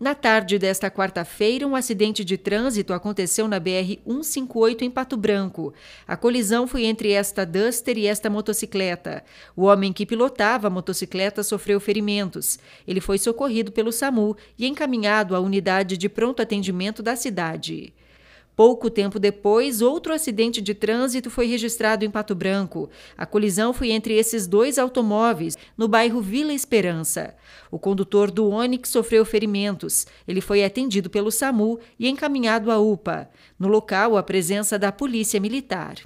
Na tarde desta quarta-feira, um acidente de trânsito aconteceu na BR-158 em Pato Branco. A colisão foi entre esta Duster e esta motocicleta. O homem que pilotava a motocicleta sofreu ferimentos. Ele foi socorrido pelo SAMU e encaminhado à unidade de pronto atendimento da cidade. Pouco tempo depois, outro acidente de trânsito foi registrado em Pato Branco. A colisão foi entre esses dois automóveis, no bairro Vila Esperança. O condutor do Onix sofreu ferimentos. Ele foi atendido pelo SAMU e encaminhado à UPA. No local, a presença da Polícia Militar.